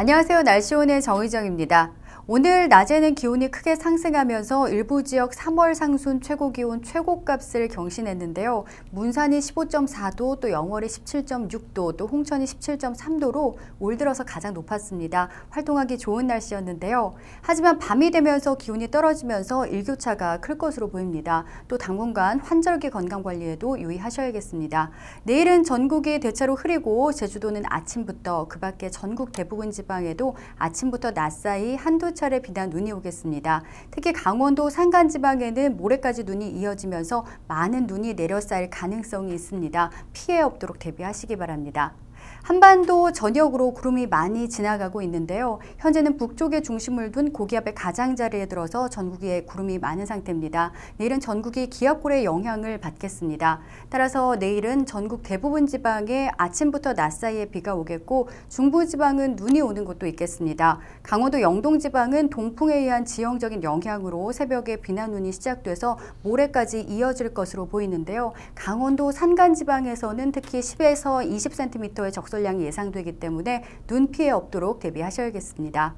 안녕하세요. 날씨 온의 정의정입니다. 오늘 낮에는 기온이 크게 상승하면서 일부 지역 3월 상순 최고 기온 최고값을 경신했는데요. 문산이 15.4도, 또 영월이 17.6도, 또 홍천이 17.3도로 올 들어서 가장 높았습니다. 활동하기 좋은 날씨였는데요. 하지만 밤이 되면서 기온이 떨어지면서 일교차가 클 것으로 보입니다. 또 당분간 환절기 건강관리에도 유의하셔야겠습니다. 내일은 전국이 대체로 흐리고 제주도는 아침부터 그 밖에 전국 대부분 지방에도 아침부터 낮 사이 한두 차례 비단 눈이 오겠습니다. 특히 강원도 산간 지방에는 모레까지 눈이 이어지면서 많은 눈이 내려쌓일 가능성이 있습니다. 피해 없도록 대비하시기 바랍니다. 한반도 전역으로 구름이 많이 지나가고 있는데요. 현재는 북쪽에 중심을 둔 고기압의 가장자리에 들어서 전국에 구름이 많은 상태입니다. 내일은 전국이 기압골의 영향을 받겠습니다. 따라서 내일은 전국 대부분 지방에 아침부터 낮 사이에 비가 오겠고 중부 지방은 눈이 오는 곳도 있겠습니다. 강원도 영동 지방은 동풍에 의한 지형적인 영향으로 새벽에 비나 눈이 시작돼서 모레까지 이어질 것으로 보이는데요. 강원도 산간 지방에서는 특히 10에서 20cm의 적 적설량이 예상되기 때문에 눈 피해 없도록 대비하셔야겠습니다.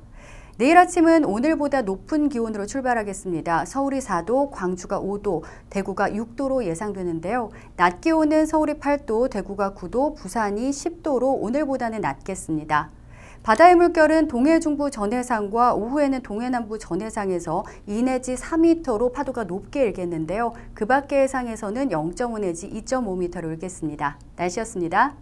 내일 아침은 오늘보다 높은 기온으로 출발하겠습니다. 서울이 4도, 광주가 5도, 대구가 6도로 예상되는데요. 낮 기온은 서울이 8도, 대구가 9도, 부산이 10도로 오늘보다는 낮겠습니다. 바다의 물결은 동해 중부 전해상과 오후에는 동해 남부 전해상에서 2 내지 4m로 파도가 높게 일겠는데요. 그 밖의 해상에서는 0.5 내지 2.5m로 일겠습니다. 날씨였습니다.